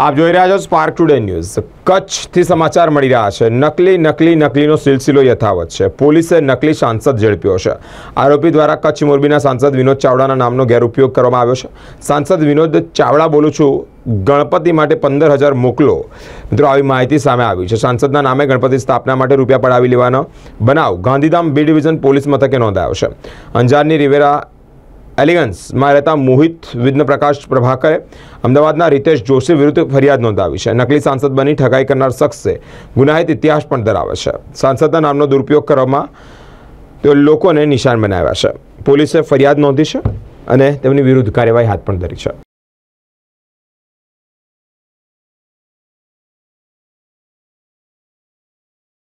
આપ જોઈ રહ્યા છો સ્પાર્ક ટુડે ન્યૂઝ કચ્છથી સમાચાર મળી રહ્યા છે નકલી નકલી નકલીનો સિલસિલો યથાવત છે પોલીસે નકલી સાંસદ ઝડપ્યો છે આરોપી દ્વારા કચ્છ મોરબીના સાંસદ વિનોદ ચાવડાના નામનો ગેરઉપયોગ કરવામાં આવ્યો છે સાંસદ વિનોદ ચાવડા બોલું છું ગણપતિ માટે પંદર હજાર મોકલો મિત્રો આવી માહિતી સામે આવી છે સાંસદના નામે ગણપતિ સ્થાપના માટે રૂપિયા પડાવી લેવાનો બનાવ ગાંધીધામ બી ડિવિઝન પોલીસ મથકે નોંધાયો છે અંજારની રિવેરા એલિગન્સમાં રહેતા મોહિત વિઘ્ન પ્રકાશ પ્રભાકરે અમદાવાદના રીતેશ જોશી વિરુદ્ધ ફરિયાદ નોંધાવી છે નકલી સાંસદ બની ઠગાઈ કરનાર શખ્સે ગુનાહિત ઇતિહાસ પણ ધરાવે છે સાંસદના નામનો દુરુપયોગ કરવામાં તેઓ લોકોને નિશાન બનાવ્યા છે પોલીસે ફરિયાદ નોંધી છે અને તેમની વિરુદ્ધ કાર્યવાહી હાથ પણ ધરી છે